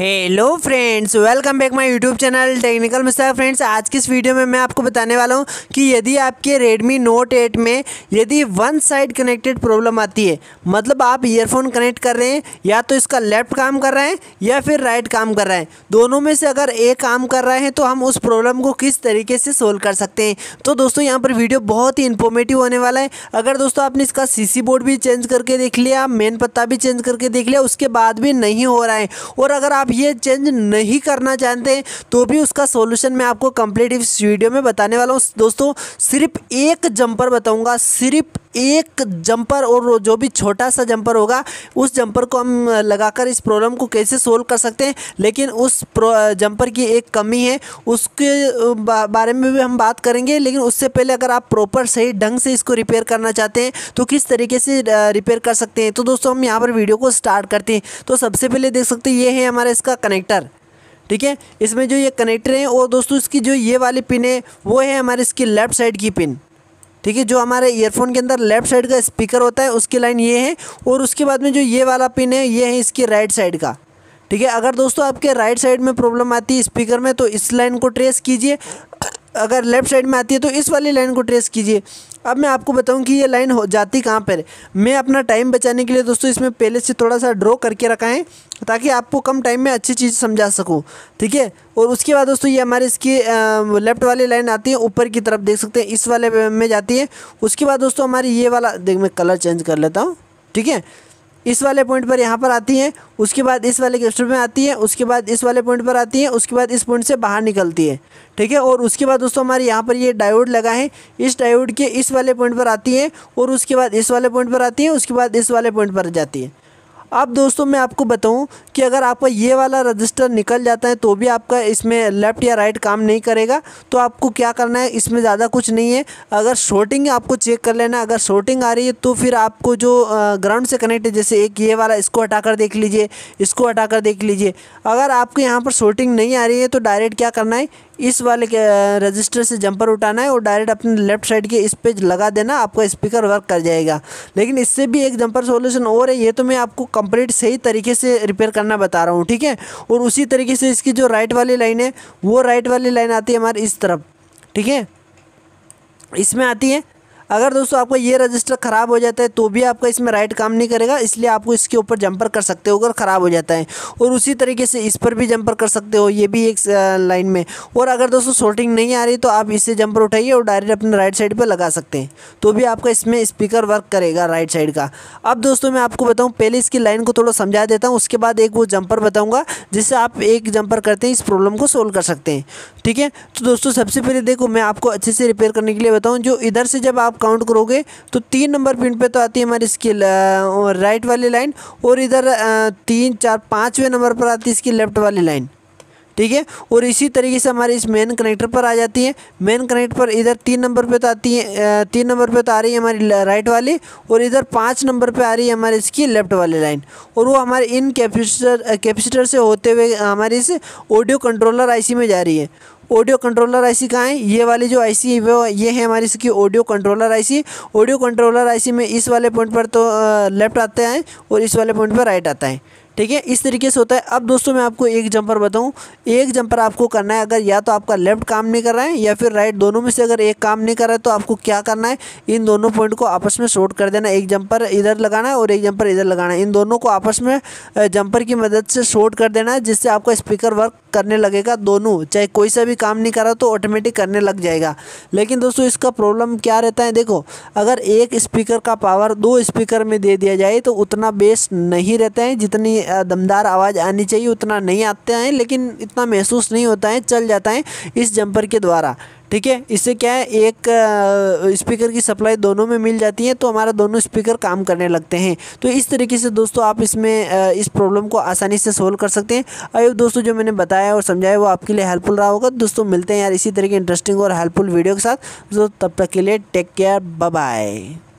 hello friends welcome back my YouTube channel technical mister friends आज की इस video में मैं आपको बताने वाला हूं कि यदि आपके रेडमी नोट 8 में यदि वन साइड कनेक्टेड प्रॉब्लम आती है मतलब आप ईयरफोन कनेक्ट कर रहे हैं या तो इसका लेफ्ट काम कर रहा है या फिर राइट काम कर रहा है दोनों में से अगर एक काम कर रहा है तो हम उस प्रॉब्लम को किस तरीके से सोल्व कर सकते हैं तो दोस्तों यहाँ पर वीडियो बहुत ही इन्फॉर्मेटिव होने वाला है अगर दोस्तों आपने इसका सी बोर्ड भी चेंज करके देख लिया मेन पत्ता भी चेंज करके देख लिया उसके बाद भी नहीं हो रहा है और अगर आप आप ये चेंज नहीं करना चाहते हैं तो भी उसका सोल्यूशन मैं आपको कंप्लीट इस वीडियो में बताने वाला हूँ दोस्तों सिर्फ एक जंपर बताऊँगा सिर्फ एक जंपर और जो भी छोटा सा जंपर होगा उस जंपर को हम लगाकर इस प्रॉब्लम को कैसे सोल्व कर सकते हैं लेकिन उस जंपर की एक कमी है उसके बारे में भी हम बात करेंगे लेकिन उससे पहले अगर आप प्रॉपर सही ढंग से इसको रिपेयर करना चाहते हैं तो किस तरीके से रिपेयर कर सकते हैं तो दोस्तों हम यहाँ पर वीडियो को स्टार्ट करते हैं तो सबसे पहले देख सकते हैं ये है हमारे है इसका कनेक्टर ठीक है इसमें जो ये कनेक्टर हैं और दोस्तों इसकी जो ये वाली पिन है वो है हमारे इसकी लेफ़्ट साइड की पिन ठीक है जो हमारे ईयरफोन के अंदर लेफ़्ट साइड का स्पीकर होता है उसकी लाइन ये है और उसके बाद में जो ये वाला पिन है ये है इसकी राइट साइड का ठीक है अगर दोस्तों आपके राइट साइड में प्रॉब्लम आती है स्पीकर में तो इस लाइन को ट्रेस कीजिए अगर लेफ़्ट साइड में आती है तो इस वाली लाइन को ट्रेस कीजिए अब मैं आपको बताऊं कि ये लाइन हो जाती कहाँ पर मैं अपना टाइम बचाने के लिए दोस्तों इसमें पहले से थोड़ा सा ड्रॉ करके रखा है ताकि आपको कम टाइम में अच्छी चीज़ समझा सकूँ ठीक है और उसके बाद दोस्तों ये हमारे इसकी लेफ़्ट वाली लाइन आती है ऊपर की तरफ देख सकते हैं इस वाले में जाती है उसके बाद दोस्तों हमारी ये वाला देख मैं कलर चेंज कर लेता हूँ ठीक है इस वाले पॉइंट पर यहाँ पर आती हैं उसके बाद इस वाले क्लस्टर में आती हैं उसके बाद इस वाले पॉइंट पर आती हैं उसके बाद इस पॉइंट से बाहर निकलती है ठीक है और उसके बाद दोस्तों हमारे यहाँ पर ये डायोड लगा है इस डायोड के इस वाले पॉइंट पर आती हैं और उसके बाद इस वाले पॉइंट पर आती हैं उसके बाद इस वाले पॉइंट पर जाती है अब दोस्तों मैं आपको बताऊं कि अगर आपका ये वाला रजिस्टर निकल जाता है तो भी आपका इसमें लेफ़्ट या राइट काम नहीं करेगा तो आपको क्या करना है इसमें ज़्यादा कुछ नहीं है अगर शॉर्टिंग आपको चेक कर लेना अगर शॉर्टिंग आ रही है तो फिर आपको जो ग्राउंड से कनेक्ट है जैसे एक ये वाला इसको हटा कर देख लीजिए इसको हटा कर देख लीजिए अगर आपको यहाँ पर शॉर्टिंग नहीं आ रही है तो डायरेक्ट क्या करना है इस वाले के रजिस्टर से जंपर उठाना है और डायरेक्ट अपने लेफ्ट साइड के इस पे लगा देना आपका स्पीकर वर्क कर जाएगा लेकिन इससे भी एक जंपर सोल्यूशन और है ये तो मैं आपको कंप्लीट सही तरीके से रिपेयर करना बता रहा हूँ ठीक है और उसी तरीके से इसकी जो राइट वाली लाइन है वो राइट वाली लाइन आती है हमारी इस तरफ ठीक है इसमें आती है अगर दोस्तों आपका ये रजिस्टर ख़राब हो जाता है तो भी आपका इसमें राइट काम नहीं करेगा इसलिए आपको इसके ऊपर जंपर कर सकते हो अगर ख़राब हो जाता है और उसी तरीके से इस पर भी जंपर कर सकते हो ये भी एक लाइन में और अगर दोस्तों शॉर्टिंग नहीं आ रही तो आप इससे जंपर उठाइए और डायरेक्ट अपने राइट साइड पर लगा सकते हैं तो भी आपका इसमें स्पीकर वर्क करेगा राइट साइड का अब दोस्तों मैं आपको बताऊँ पहले इसकी लाइन को थोड़ा समझा देता हूँ उसके बाद एक वो जंपर बताऊँगा जिससे आप एक जंपर करते हैं इस प्रॉब्लम को सोल्व कर सकते हैं ठीक है तो दोस्तों सबसे पहले देखो मैं आपको अच्छे से रिपेयर करने के लिए बताऊँ जो इधर से जब आप काउंट करोगे तो तीन नंबर पिन पे तो आती है हमारी इसकी राइट वाली लाइन और इधर तीन चार पाँचवें नंबर पर आती है इसकी लेफ्ट वाली लाइन ठीक है और इसी तरीके से हमारी इस मेन कनेक्टर पर आ जाती है मेन कनेक्ट पर इधर तीन नंबर पे तो आती है तीन नंबर पे तो आ रही है हमारी राइट वाली और इधर पाँच नंबर पे आ रही है हमारी इसकी लेफ्ट वाली लाइन और वो हमारे इन कैपेसिटर कैपेसिटर से होते हुए हमारी इस ऑडियो कंट्रोलर आईसी में जा रही है ऑडियो कंट्रोलर आईसी कहाँ है ये वाली जो आईसी ये है हमारी इसकी audio controller IC audio controller IC में इस वाले पॉइंट पर तो लेफ्ट आते हैं और इस वाले पॉइंट पर राइट आता है ठीक है इस तरीके से होता है अब दोस्तों मैं आपको एक जंपर बताऊं एक जंपर आपको करना है अगर या तो आपका लेफ्ट काम नहीं कर रहा है या फिर राइट दोनों में से अगर एक काम नहीं कर रहा है तो आपको क्या करना है इन दोनों पॉइंट को आपस में शॉर्ट कर देना एक जंपर इधर लगाना है और एक जंपर इधर लगाना है इन दोनों को आपस में जंपर की मदद से शॉर्ट कर देना है जिससे आपका स्पीकर वर्क करने लगेगा दोनों चाहे कोई सा भी काम नहीं कर रहा तो ऑटोमेटिक करने लग जाएगा लेकिन दोस्तों इसका प्रॉब्लम क्या रहता है देखो अगर एक स्पीकर का पावर दो स्पीकर में दे दिया जाए तो उतना बेस नहीं रहता है जितनी दमदार आवाज़ आनी चाहिए उतना नहीं आते हैं लेकिन इतना महसूस नहीं होता है चल जाता है इस जंपर के द्वारा ठीक है इससे क्या है एक स्पीकर की सप्लाई दोनों में मिल जाती है तो हमारा दोनों स्पीकर काम करने लगते हैं तो इस तरीके से दोस्तों आप इसमें इस प्रॉब्लम को आसानी से सोल्व कर सकते हैं अब दोस्तों जो मैंने बताया और समझाया वो आपके लिए हेल्पफुल रहा होगा दोस्तों मिलते हैं यार इसी तरह के इंटरेस्टिंग और हेल्पफुल वीडियो के साथ तो तब तक के लिए टेक केयर बाय